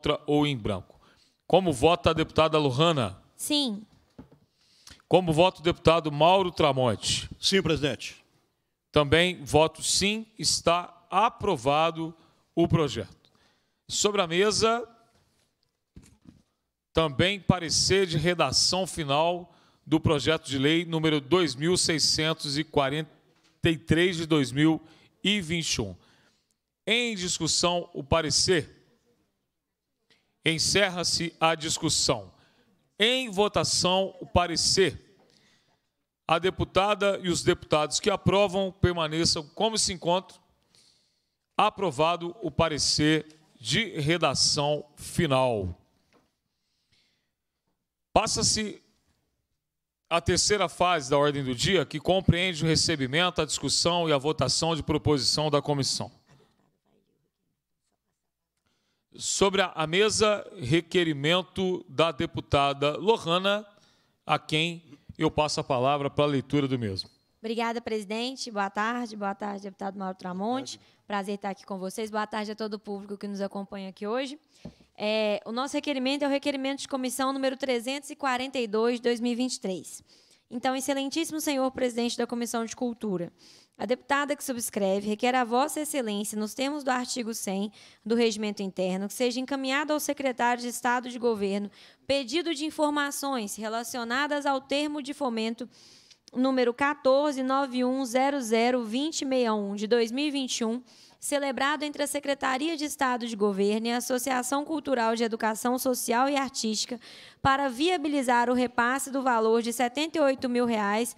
contra ou em branco. Como vota a deputada Lohana? Sim. Como vota o deputado Mauro Tramonte? Sim, presidente. Também voto sim, está aprovado o projeto. Sobre a mesa, também parecer de redação final do projeto de lei número 2643 de 2021. Em discussão, o parecer Encerra-se a discussão. Em votação, o parecer. A deputada e os deputados que aprovam permaneçam como se encontram. Aprovado o parecer de redação final. Passa-se a terceira fase da ordem do dia, que compreende o recebimento, a discussão e a votação de proposição da comissão sobre a mesa requerimento da deputada Lohana, a quem eu passo a palavra para a leitura do mesmo. Obrigada, presidente. Boa tarde. Boa tarde, deputado Mauro Tramonte. Prazer estar aqui com vocês. Boa tarde a todo o público que nos acompanha aqui hoje. É, o nosso requerimento é o requerimento de comissão número 342 de 2023. Então, excelentíssimo senhor presidente da Comissão de Cultura, a deputada que subscreve requer a Vossa Excelência, nos termos do artigo 100 do Regimento Interno, que seja encaminhado ao secretário de Estado de Governo pedido de informações relacionadas ao termo de fomento número 1491002061 de 2021 celebrado entre a Secretaria de Estado de Governo e a Associação Cultural de Educação Social e Artística, para viabilizar o repasse do valor de R$ 78 mil reais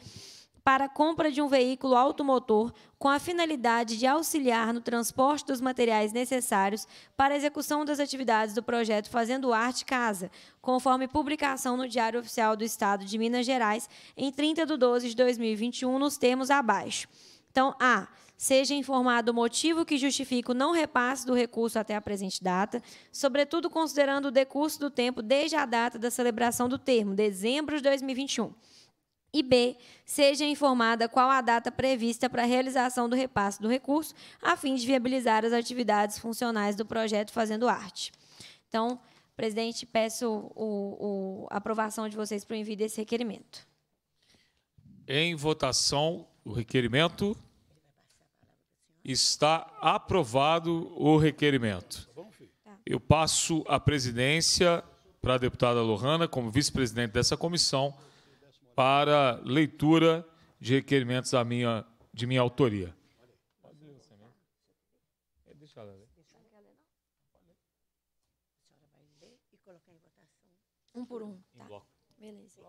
para a compra de um veículo automotor com a finalidade de auxiliar no transporte dos materiais necessários para a execução das atividades do projeto Fazendo Arte Casa, conforme publicação no Diário Oficial do Estado de Minas Gerais, em 30 de 12 de 2021, nos termos abaixo. Então, A. Seja informado o motivo que justifica o não repasse do recurso até a presente data, sobretudo considerando o decurso do tempo desde a data da celebração do termo, dezembro de 2021 e B, seja informada qual a data prevista para a realização do repasse do recurso, a fim de viabilizar as atividades funcionais do projeto Fazendo Arte. Então, presidente, peço a aprovação de vocês para o envio desse requerimento. Em votação, o requerimento. Está aprovado o requerimento. Eu passo a presidência para a deputada Lohana, como vice-presidente dessa comissão, para leitura de requerimentos da minha, de minha autoria. Um por um, tá? Beleza.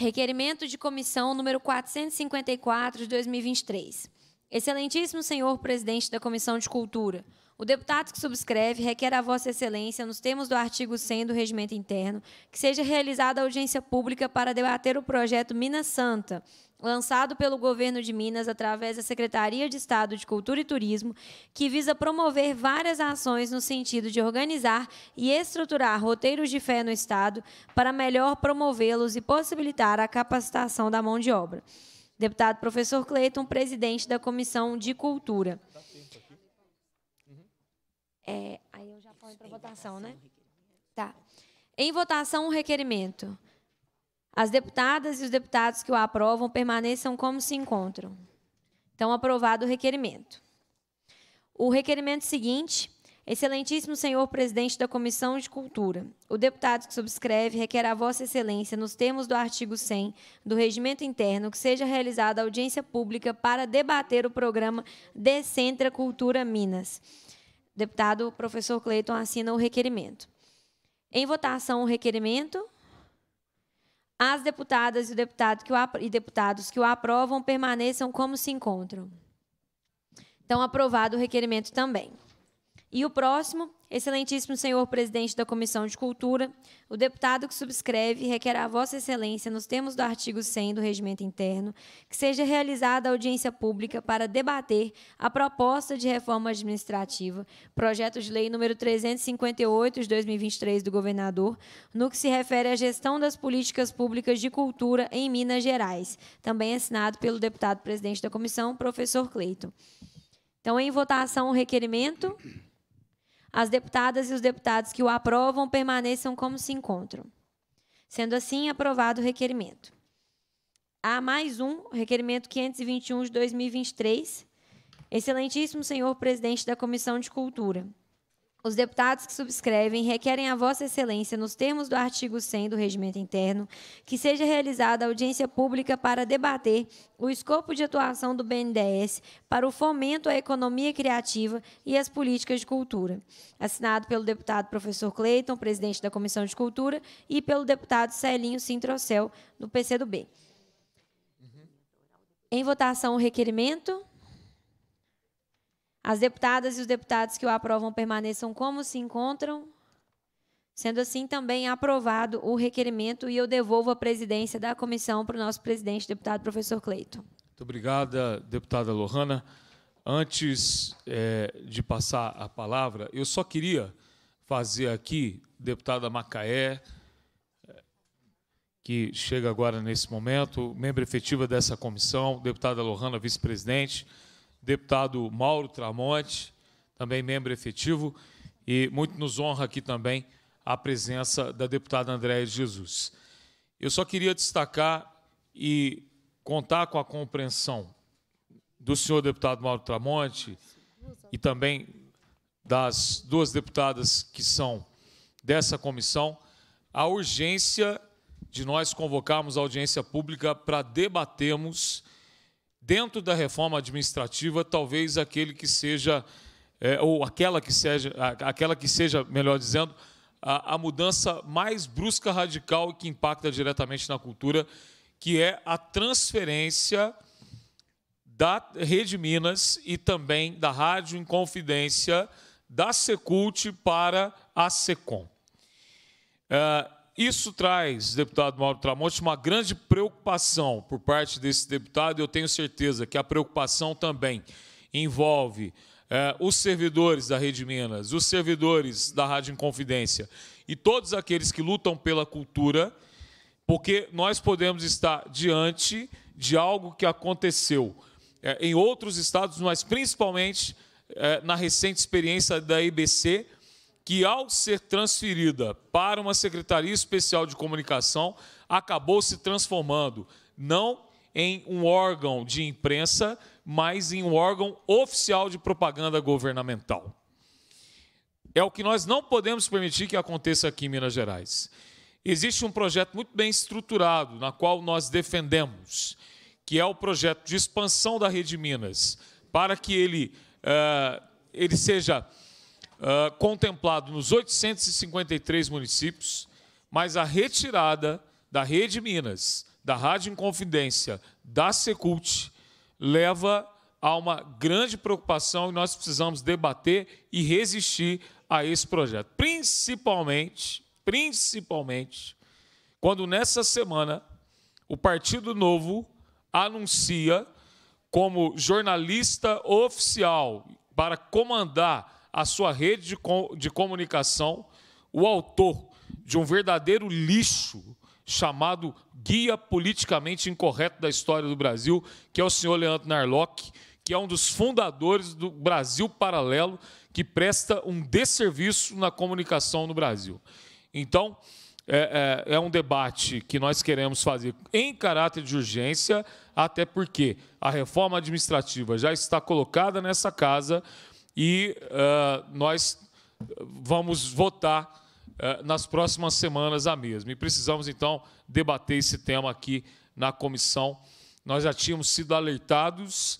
Requerimento de comissão número 454 de 2023. Excelentíssimo senhor presidente da Comissão de Cultura, o deputado que subscreve requer a Vossa Excelência, nos termos do artigo 100 do Regimento Interno, que seja realizada audiência pública para debater o projeto Minas Santa, lançado pelo Governo de Minas através da Secretaria de Estado de Cultura e Turismo, que visa promover várias ações no sentido de organizar e estruturar roteiros de fé no Estado para melhor promovê-los e possibilitar a capacitação da mão de obra. Deputado professor Cleiton, presidente da Comissão de Cultura. É, aí eu já ponho para votação, votação, né? Tá. Em votação, o um requerimento. As deputadas e os deputados que o aprovam permaneçam como se encontram. Então, aprovado o requerimento. O requerimento seguinte, Excelentíssimo senhor presidente da Comissão de Cultura, o deputado que subscreve requer a Vossa Excelência, nos termos do artigo 100 do Regimento Interno, que seja realizada audiência pública para debater o programa Decentra Cultura Minas Deputado professor Cleiton assina o requerimento. Em votação o requerimento. As deputadas e, deputado que o, e deputados que o aprovam permaneçam como se encontram. Então, aprovado o requerimento também. E o próximo, excelentíssimo senhor presidente da Comissão de Cultura, o deputado que subscreve requer a vossa excelência, nos termos do artigo 100 do Regimento Interno, que seja realizada audiência pública para debater a proposta de reforma administrativa, projeto de lei número 358 de 2023 do governador, no que se refere à gestão das políticas públicas de cultura em Minas Gerais, também assinado pelo deputado presidente da comissão, professor Cleito. Então, em votação o requerimento. As deputadas e os deputados que o aprovam permaneçam como se encontram. Sendo assim, aprovado o requerimento. Há mais um, requerimento 521 de 2023. Excelentíssimo senhor presidente da Comissão de Cultura. Os deputados que subscrevem requerem a Vossa Excelência, nos termos do artigo 100 do Regimento Interno, que seja realizada audiência pública para debater o escopo de atuação do BNDES para o fomento à economia criativa e às políticas de cultura. Assinado pelo deputado professor Cleiton, presidente da Comissão de Cultura, e pelo deputado Celinho Sintrocel, do PCdoB. Uhum. Em votação, o requerimento. As deputadas e os deputados que o aprovam permaneçam como se encontram. Sendo assim, também aprovado o requerimento e eu devolvo a presidência da comissão para o nosso presidente, deputado professor Cleito. Muito obrigada, deputada Lohana. Antes é, de passar a palavra, eu só queria fazer aqui, deputada Macaé, é, que chega agora nesse momento, membro efetiva dessa comissão, deputada Lohana, vice-presidente, deputado Mauro Tramonte, também membro efetivo, e muito nos honra aqui também a presença da deputada Andréa Jesus. Eu só queria destacar e contar com a compreensão do senhor deputado Mauro Tramonte e também das duas deputadas que são dessa comissão, a urgência de nós convocarmos a audiência pública para debatermos dentro da reforma administrativa, talvez aquele que seja, é, ou aquela que seja, aquela que seja, melhor dizendo, a, a mudança mais brusca, radical e que impacta diretamente na cultura, que é a transferência da Rede Minas e também da Rádio em Confidência da Secult para a Secom. Uh, isso traz, deputado Mauro Tramonte, uma grande preocupação por parte desse deputado, e eu tenho certeza que a preocupação também envolve eh, os servidores da Rede Minas, os servidores da Rádio Inconfidência e todos aqueles que lutam pela cultura, porque nós podemos estar diante de algo que aconteceu eh, em outros estados, mas principalmente eh, na recente experiência da IBC, que, ao ser transferida para uma Secretaria Especial de Comunicação, acabou se transformando não em um órgão de imprensa, mas em um órgão oficial de propaganda governamental. É o que nós não podemos permitir que aconteça aqui em Minas Gerais. Existe um projeto muito bem estruturado, na qual nós defendemos, que é o projeto de expansão da Rede Minas, para que ele, uh, ele seja ah, contemplado nos 853 municípios, mas a retirada da Rede Minas, da Rádio Inconfidência, da Secult, leva a uma grande preocupação e nós precisamos debater e resistir a esse projeto. Principalmente, principalmente, quando nessa semana o Partido Novo anuncia como jornalista oficial para comandar a sua rede de, com, de comunicação o autor de um verdadeiro lixo chamado Guia Politicamente Incorreto da História do Brasil, que é o senhor Leandro Narlock, que é um dos fundadores do Brasil Paralelo, que presta um desserviço na comunicação no Brasil. Então, é, é, é, um debate que nós queremos fazer em caráter de urgência, até porque a reforma administrativa já está colocada nessa casa, e uh, nós vamos votar uh, nas próximas semanas a mesma. E precisamos, então, debater esse tema aqui na comissão. Nós já tínhamos sido alertados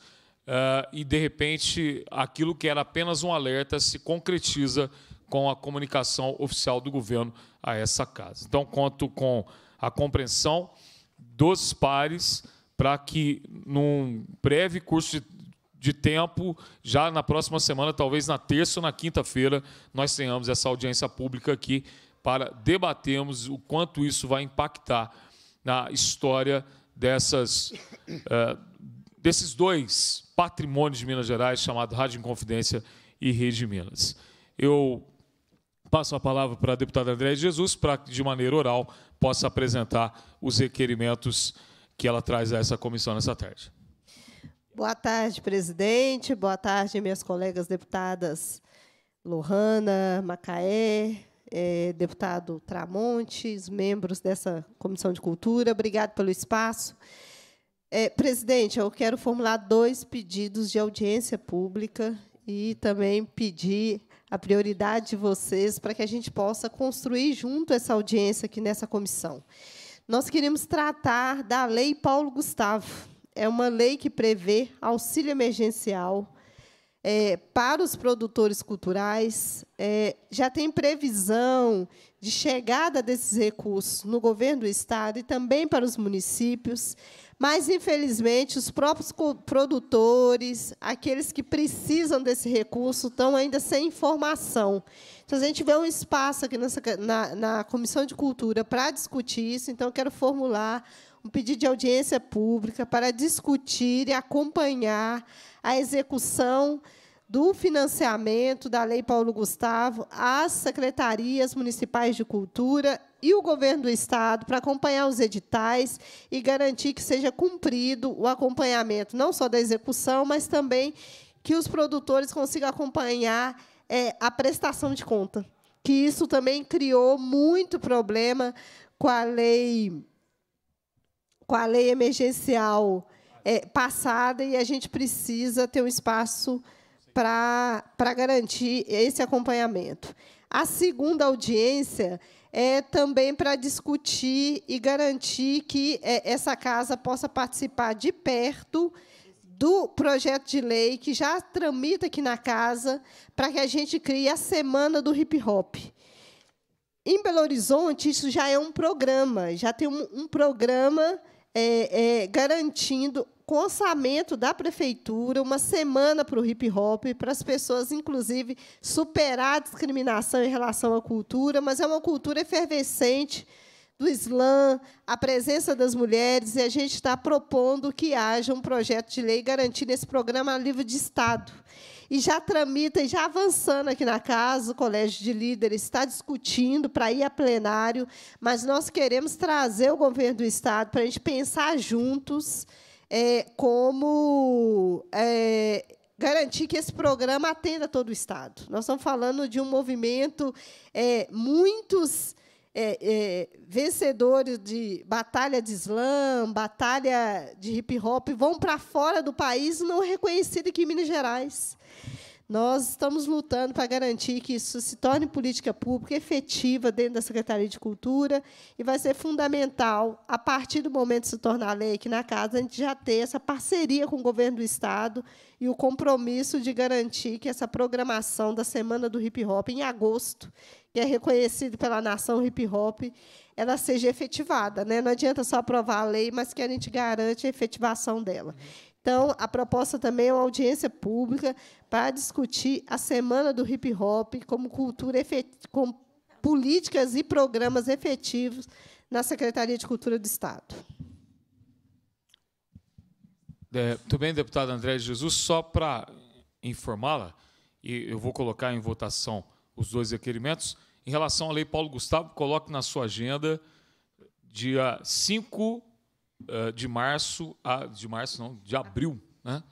uh, e, de repente, aquilo que era apenas um alerta se concretiza com a comunicação oficial do governo a essa casa. Então, conto com a compreensão dos pares para que, num breve curso de de tempo, já na próxima semana, talvez na terça ou na quinta-feira, nós tenhamos essa audiência pública aqui para debatermos o quanto isso vai impactar na história dessas, é, desses dois patrimônios de Minas Gerais, chamado Rádio Inconfidência e Rede Minas. Eu passo a palavra para a deputada Andréa Jesus, para que, de maneira oral, possa apresentar os requerimentos que ela traz a essa comissão nessa tarde. Boa tarde, presidente. Boa tarde, minhas colegas deputadas Lohana, Macaé, eh, deputado Tramontes, membros dessa Comissão de Cultura. Obrigado pelo espaço. Eh, presidente, eu quero formular dois pedidos de audiência pública e também pedir a prioridade de vocês para que a gente possa construir junto essa audiência aqui nessa comissão. Nós queremos tratar da Lei Paulo Gustavo, é uma lei que prevê auxílio emergencial é, para os produtores culturais, é, já tem previsão de chegada desses recursos no governo do Estado e também para os municípios, mas, infelizmente, os próprios produtores, aqueles que precisam desse recurso, estão ainda sem informação. Então, a gente vê um espaço aqui nessa, na, na Comissão de Cultura para discutir isso, então, quero formular um pedido de audiência pública para discutir e acompanhar a execução do financiamento da Lei Paulo Gustavo às secretarias municipais de cultura e o governo do estado para acompanhar os editais e garantir que seja cumprido o acompanhamento não só da execução, mas também que os produtores consigam acompanhar é, a prestação de conta. Que isso também criou muito problema com a lei com a lei emergencial é, passada e a gente precisa ter um espaço para garantir esse acompanhamento. A segunda audiência é também para discutir e garantir que é, essa casa possa participar de perto do projeto de lei que já tramita aqui na casa para que a gente crie a semana do hip hop. Em Belo Horizonte, isso já é um programa, já tem um, um programa é, é, garantindo com orçamento da prefeitura, uma semana para o hip hop, para as pessoas, inclusive, superar a discriminação em relação à cultura, mas é uma cultura efervescente do Islã, a presença das mulheres, e a gente está propondo que haja um projeto de lei garantindo esse programa a nível de Estado e já tramita e já avançando aqui na casa, o Colégio de Líderes está discutindo para ir a plenário, mas nós queremos trazer o governo do Estado para a gente pensar juntos é, como é, garantir que esse programa atenda todo o Estado. Nós estamos falando de um movimento, é, muitos é, é, vencedores de batalha de slam, batalha de hip hop, vão para fora do país não reconhecido aqui em Minas Gerais. Nós estamos lutando para garantir que isso se torne política pública efetiva dentro da Secretaria de Cultura e vai ser fundamental, a partir do momento que se tornar lei aqui na Casa, a gente já ter essa parceria com o governo do Estado e o compromisso de garantir que essa programação da Semana do Hip Hop, em agosto, que é reconhecido pela nação hip hop, ela seja efetivada. Né? Não adianta só aprovar a lei, mas que a gente garante a efetivação dela. Então, a proposta também é uma audiência pública para discutir a semana do hip hop como cultura com políticas e programas efetivos na Secretaria de Cultura do Estado. É, muito bem, deputado André Jesus, só para informá-la, e eu vou colocar em votação os dois requerimentos. Em relação à Lei Paulo Gustavo, coloque na sua agenda dia 5 ah, de março a. De março, não, de abril, né?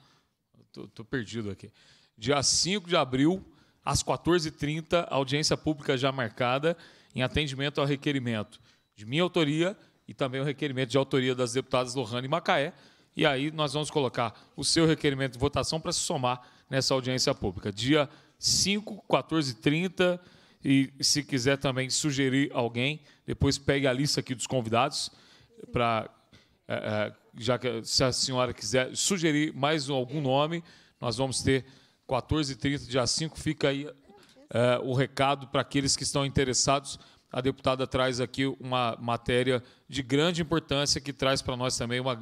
Estou perdido aqui. Dia 5 de abril, às 14h30, audiência pública já marcada, em atendimento ao requerimento de minha autoria e também o requerimento de autoria das deputadas Lohane e Macaé. E aí nós vamos colocar o seu requerimento de votação para se somar nessa audiência pública. Dia 5, 14h30. E se quiser também sugerir alguém, depois pegue a lista aqui dos convidados para é, é, já que se a senhora quiser sugerir mais algum nome, nós vamos ter 14h30, dia 5, fica aí é, o recado para aqueles que estão interessados. A deputada traz aqui uma matéria de grande importância que traz para nós também uma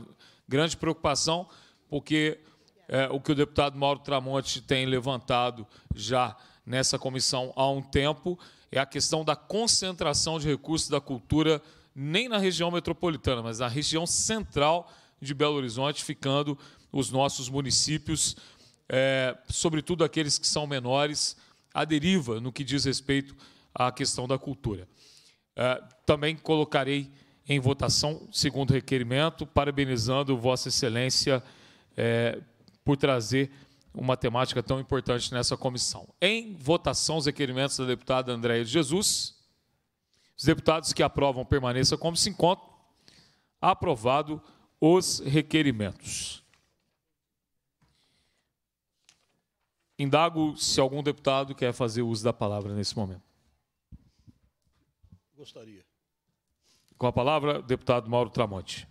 grande preocupação, porque é, o que o deputado Mauro Tramonte tem levantado já nessa comissão há um tempo é a questão da concentração de recursos da cultura nem na região metropolitana, mas na região central de Belo Horizonte, ficando os nossos municípios, é, sobretudo aqueles que são menores, à deriva no que diz respeito à questão da cultura. É, também colocarei em votação, segundo requerimento, parabenizando Vossa Excelência é, por trazer uma temática tão importante nessa comissão. Em votação, os requerimentos da deputada Andréia de Jesus. Os deputados que aprovam permaneçam como se encontram. Aprovado os requerimentos. Indago se algum deputado quer fazer uso da palavra nesse momento. Gostaria. Com a palavra, deputado Mauro Tramonte.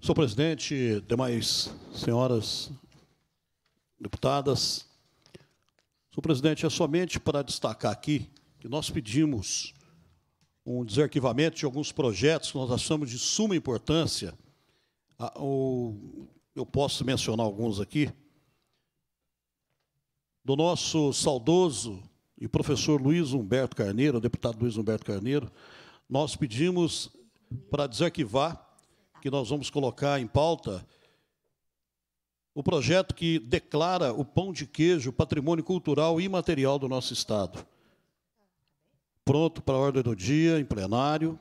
Senhor presidente, demais senhoras deputadas, Senhor presidente, é somente para destacar aqui que nós pedimos um desarquivamento de alguns projetos que nós achamos de suma importância. Ah, eu posso mencionar alguns aqui. Do nosso saudoso e professor Luiz Humberto Carneiro, deputado Luiz Humberto Carneiro, nós pedimos para desarquivar que nós vamos colocar em pauta o projeto que declara o pão de queijo patrimônio cultural e material do nosso Estado. Pronto para a ordem do dia, em plenário.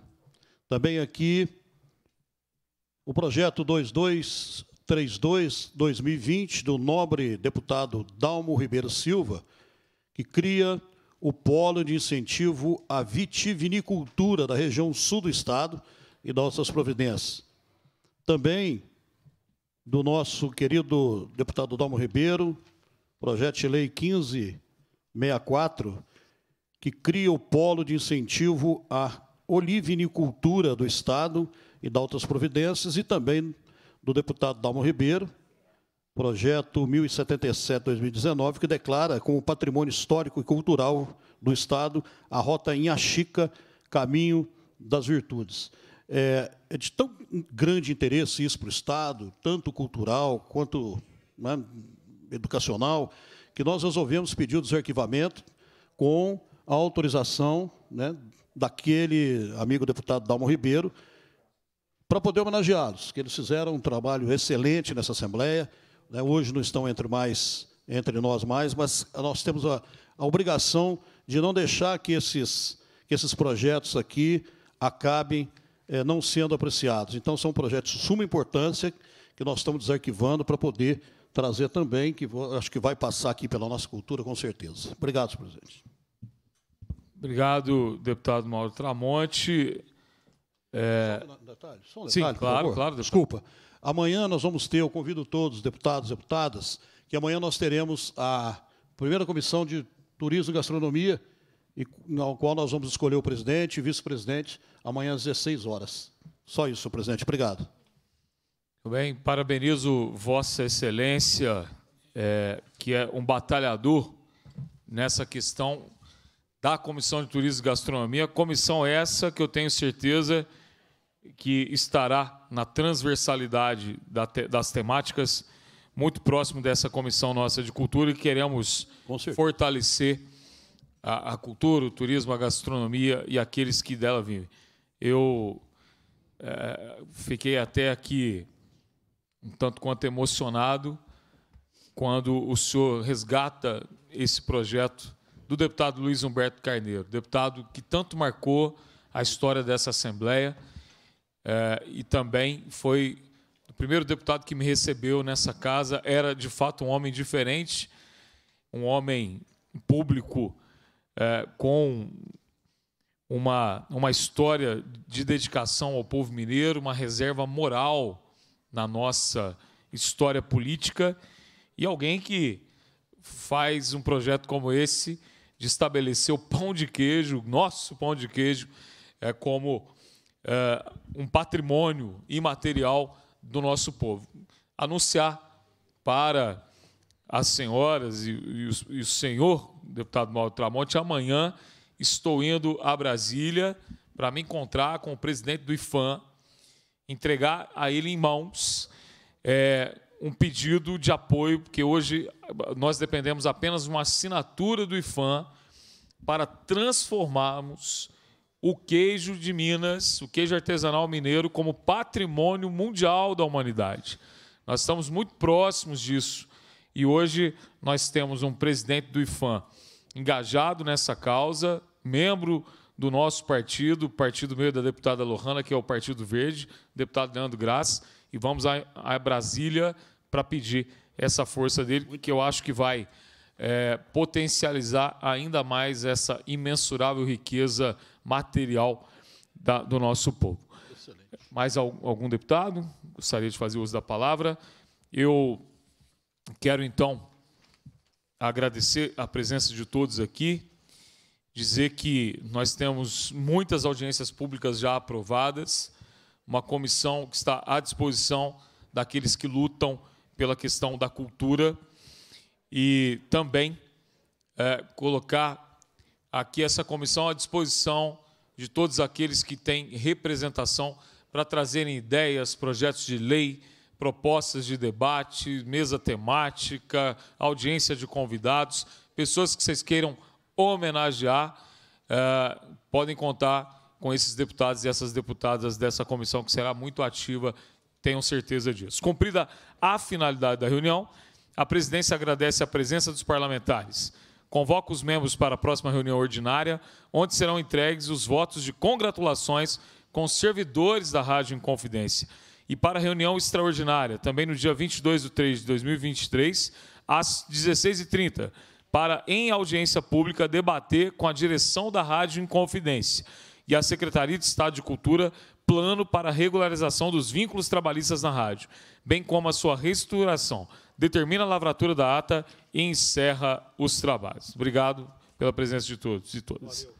Também aqui o projeto 2232-2020 do nobre deputado Dalmo Ribeiro Silva, que cria o polo de incentivo à vitivinicultura da região sul do Estado e nossas providências. Também do nosso querido deputado Dalmo Ribeiro, projeto de lei 1564, que cria o polo de incentivo à olivinicultura do Estado e da Altas Providências, e também do deputado Dalmo Ribeiro, projeto 1077-2019, que declara como patrimônio histórico e cultural do Estado a Rota Inhaxica, Caminho das Virtudes. É, é de tão grande interesse isso para o Estado, tanto cultural quanto né, educacional, que nós resolvemos pedir o desarquivamento com a autorização né, daquele amigo deputado Dalmo Ribeiro, para poder homenageá-los, que eles fizeram um trabalho excelente nessa Assembleia. Né, hoje não estão entre mais entre nós mais, mas nós temos a, a obrigação de não deixar que esses, que esses projetos aqui acabem é, não sendo apreciados. Então, são projetos de suma importância que nós estamos desarquivando para poder trazer também, que vou, acho que vai passar aqui pela nossa cultura, com certeza. Obrigado, senhor presidente. Obrigado, deputado Mauro Tramonte. É... Só um detalhe, só um detalhe, Sim, claro, claro. Deputado. Desculpa. Amanhã nós vamos ter, eu convido todos, deputados, deputadas, que amanhã nós teremos a primeira comissão de turismo e gastronomia, e, na qual nós vamos escolher o presidente e vice-presidente amanhã às 16 horas. Só isso, presidente. Obrigado. Muito bem, parabenizo Vossa Excelência, é, que é um batalhador nessa questão da Comissão de Turismo e Gastronomia, comissão essa que eu tenho certeza que estará na transversalidade das temáticas, muito próximo dessa comissão nossa de cultura, e queremos fortalecer a, a cultura, o turismo, a gastronomia e aqueles que dela vivem. Eu é, fiquei até aqui um tanto quanto emocionado quando o senhor resgata esse projeto do deputado Luiz Humberto Carneiro, deputado que tanto marcou a história dessa Assembleia é, e também foi o primeiro deputado que me recebeu nessa casa. Era, de fato, um homem diferente, um homem público é, com uma, uma história de dedicação ao povo mineiro, uma reserva moral na nossa história política e alguém que faz um projeto como esse de estabelecer o pão de queijo, nosso pão de queijo, é como é, um patrimônio imaterial do nosso povo. Anunciar para as senhoras e, e, o, e o senhor, deputado Mauro Tramonte, amanhã estou indo a Brasília para me encontrar com o presidente do IFAM, entregar a ele em mãos é, um pedido de apoio, porque hoje nós dependemos apenas de uma assinatura do IFAM para transformarmos o queijo de Minas, o queijo artesanal mineiro, como patrimônio mundial da humanidade. Nós estamos muito próximos disso. E hoje nós temos um presidente do IFAM engajado nessa causa, membro do nosso partido, partido meio da deputada Lohana, que é o Partido Verde, deputado Leandro Graça, e vamos a, a Brasília para pedir essa força dele, que eu acho que vai é, potencializar ainda mais essa imensurável riqueza material da, do nosso povo. Excelente. Mais algum deputado? Gostaria de fazer uso da palavra. Eu quero, então, agradecer a presença de todos aqui dizer que nós temos muitas audiências públicas já aprovadas, uma comissão que está à disposição daqueles que lutam pela questão da cultura e também é, colocar aqui essa comissão à disposição de todos aqueles que têm representação para trazerem ideias, projetos de lei, propostas de debate, mesa temática, audiência de convidados, pessoas que vocês queiram homenagear, é, podem contar com esses deputados e essas deputadas dessa comissão, que será muito ativa, tenham certeza disso. Cumprida a finalidade da reunião, a presidência agradece a presença dos parlamentares. Convoca os membros para a próxima reunião ordinária, onde serão entregues os votos de congratulações com os servidores da Rádio em Confidência. E para a reunião extraordinária, também no dia 22 de 3 de 2023, às 16h30, para, em audiência pública, debater com a direção da Rádio em Confidência e a Secretaria de Estado de Cultura plano para regularização dos vínculos trabalhistas na rádio, bem como a sua reestruturação. Determina a lavratura da ata e encerra os trabalhos. Obrigado pela presença de todos e todas. Valeu.